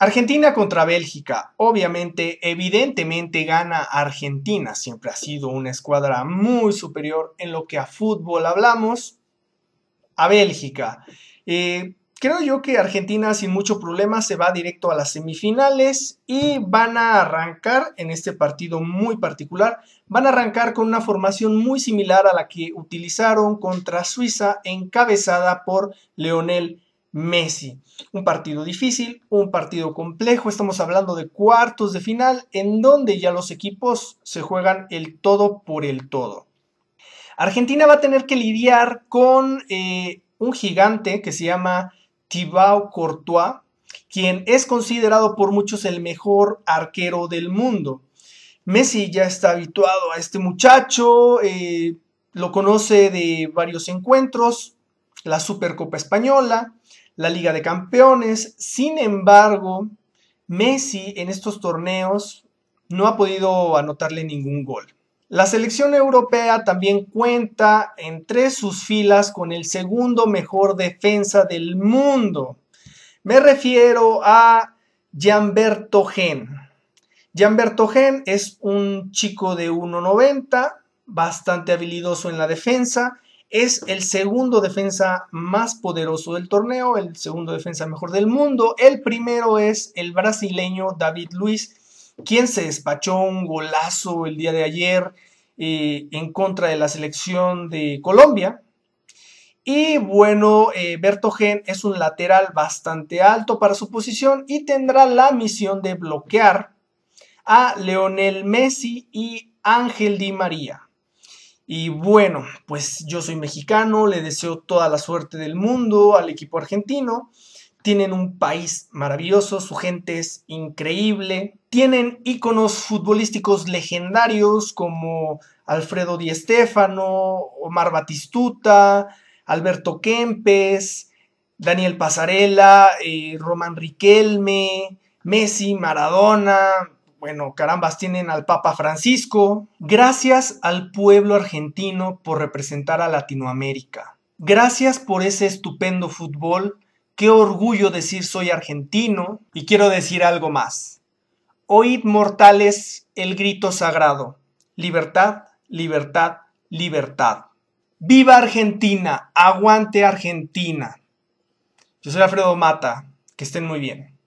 Argentina contra Bélgica. Obviamente, evidentemente gana Argentina. Siempre ha sido una escuadra muy superior en lo que a fútbol hablamos a Bélgica. Eh, creo yo que Argentina sin mucho problema se va directo a las semifinales y van a arrancar en este partido muy particular. Van a arrancar con una formación muy similar a la que utilizaron contra Suiza encabezada por Leonel Messi. Un partido difícil, un partido complejo, estamos hablando de cuartos de final en donde ya los equipos se juegan el todo por el todo. Argentina va a tener que lidiar con eh, un gigante que se llama Thibaut Courtois, quien es considerado por muchos el mejor arquero del mundo. Messi ya está habituado a este muchacho, eh, lo conoce de varios encuentros, la Supercopa Española, la Liga de Campeones. Sin embargo, Messi en estos torneos no ha podido anotarle ningún gol. La selección europea también cuenta entre sus filas con el segundo mejor defensa del mundo. Me refiero a Gianberto Gen. Gianberto Gen es un chico de 1.90, bastante habilidoso en la defensa es el segundo defensa más poderoso del torneo, el segundo defensa mejor del mundo. El primero es el brasileño David Luis, quien se despachó un golazo el día de ayer eh, en contra de la selección de Colombia. Y bueno, eh, Berto Gen es un lateral bastante alto para su posición y tendrá la misión de bloquear a Leonel Messi y Ángel Di María. Y bueno, pues yo soy mexicano, le deseo toda la suerte del mundo al equipo argentino. Tienen un país maravilloso, su gente es increíble. Tienen íconos futbolísticos legendarios como Alfredo Di Stéfano, Omar Batistuta, Alberto Kempes, Daniel Pasarela, eh, Román Riquelme, Messi, Maradona, bueno, carambas, tienen al Papa Francisco. Gracias al pueblo argentino por representar a Latinoamérica. Gracias por ese estupendo fútbol. Qué orgullo decir soy argentino. Y quiero decir algo más. Oíd mortales el grito sagrado. Libertad, libertad, libertad. Viva Argentina, aguante Argentina. Yo soy Alfredo Mata, que estén muy bien.